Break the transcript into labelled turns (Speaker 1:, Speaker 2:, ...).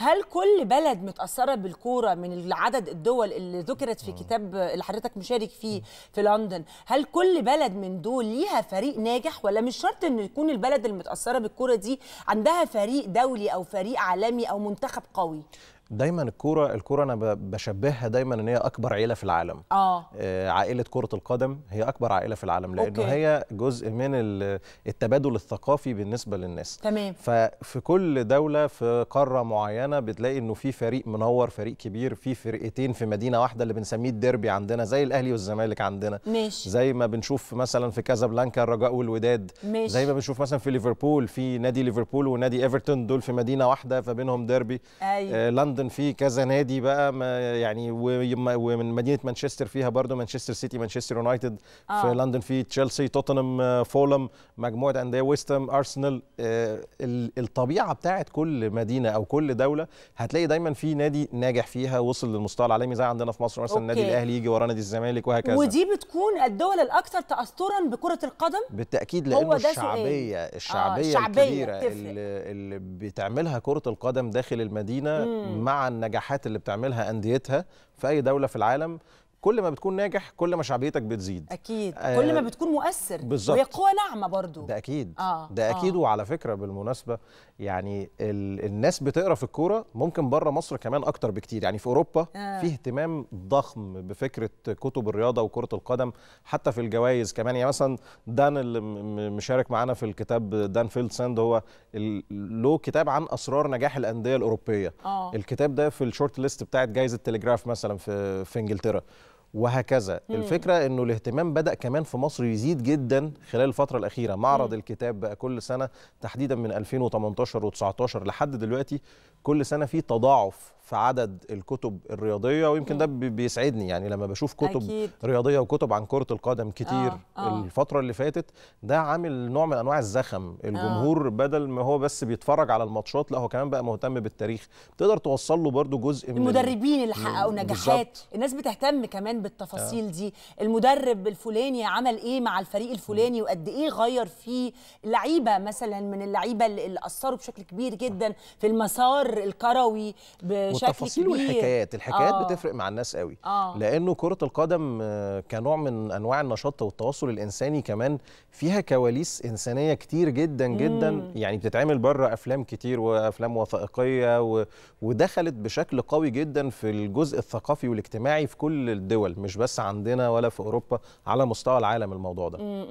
Speaker 1: هل كل بلد متاثره بالكوره من عدد الدول اللي ذكرت في كتاب اللي حضرتك مشارك فيه في لندن هل كل بلد من دول ليها فريق ناجح ولا مش شرط ان يكون البلد المتأثرة بالكوره دي عندها فريق دولي او فريق عالمي او منتخب
Speaker 2: قوي دايما الكوره الكوره انا بشبهها دايما ان هي اكبر عيله في العالم آه. آه، عائله كره القدم هي اكبر عائله في العالم لانه أوكي. هي جزء من التبادل الثقافي بالنسبه للناس تمام ففي كل دوله في قاره معينه بتلاقي انه في فريق منور فريق كبير في فرقتين في مدينه واحده اللي بنسميه الديربي عندنا زي الاهلي والزمالك عندنا ماشي. زي ما بنشوف مثلا في كازابلانكا الرجاء والوداد ماشي. زي ما بنشوف مثلا في ليفربول في نادي ليفربول ونادي ايفرتون دول في مدينه واحده فبينهم ديربي أيوة. آه لندن لندن في كذا نادي بقى ما يعني ومن مدينه مانشستر فيها برضو مانشستر سيتي مانشستر يونايتد آه. في لندن في تشيلسي توتنهام فولم مجموعه انديه ويستم ارسنال آه الطبيعه بتاعه كل مدينه او كل دوله هتلاقي دايما في نادي ناجح فيها وصل للمستوى العالمي زي عندنا في مصر مثلا النادي الاهلي يجي ورا نادي الزمالك وهكذا ودي
Speaker 1: بتكون الدول الاكثر تاثرا بكره القدم
Speaker 2: بالتاكيد لانه الشعبيه الشعبيه, آه الشعبية الكبيره اللي, اللي بتعملها كره القدم داخل المدينه مم. مع النجاحات اللي بتعملها انديتها في اي دوله في العالم كل ما بتكون ناجح كل ما شعبيتك بتزيد اكيد آه كل ما بتكون
Speaker 1: مؤثر بالظبط وهي قوه ناعمه برضو
Speaker 2: ده اكيد آه. ده آه. اكيد آه. وعلى فكره بالمناسبه يعني الناس بتقرا في الكوره ممكن بره مصر كمان اكتر بكتير يعني في اوروبا آه. في اهتمام ضخم بفكره كتب الرياضه وكره القدم حتى في الجوائز كمان يعني مثلا دان اللي مشارك معانا في الكتاب دان فيلد ساند هو له كتاب عن اسرار نجاح الانديه الاوروبيه آه. الكتاب ده في الشورت ليست بتاعه جائزه تليجراف مثلا في في انجلترا وهكذا مم. الفكره انه الاهتمام بدا كمان في مصر يزيد جدا خلال الفتره الاخيره معرض مم. الكتاب بقى كل سنه تحديدا من 2018 و19 لحد دلوقتي كل سنه في تضاعف في عدد الكتب الرياضيه ويمكن ده بيسعدني يعني لما بشوف كتب أكيد. رياضيه وكتب عن كره القدم كتير آه. آه. الفتره اللي فاتت ده عامل نوع من انواع الزخم آه. الجمهور آه. بدل ما هو بس بيتفرج على الماتشات لا هو كمان بقى مهتم بالتاريخ تقدر توصل له برده جزء من المدربين اللي حققوا نجاحات
Speaker 1: الناس بتهتم كمان بالتفاصيل آه. دي المدرب الفلاني عمل ايه مع الفريق الفلاني وقد ايه غير فيه لعيبه مثلا من اللعيبه اللي اثروا بشكل كبير جدا آه. في المسار الكروي والتفاصيل كبير. والحكايات الحكايات آه. بتفرق
Speaker 2: مع الناس قوي آه. لانه كره القدم آه، كنوع من انواع النشاط والتواصل الانساني كمان فيها كواليس انسانيه كتير جدا جدا مم. يعني بتتعمل بره افلام كتير وافلام وثائقيه و... ودخلت بشكل قوي جدا في الجزء الثقافي والاجتماعي في كل الدول مش بس عندنا ولا في اوروبا على مستوى العالم الموضوع ده
Speaker 1: مم.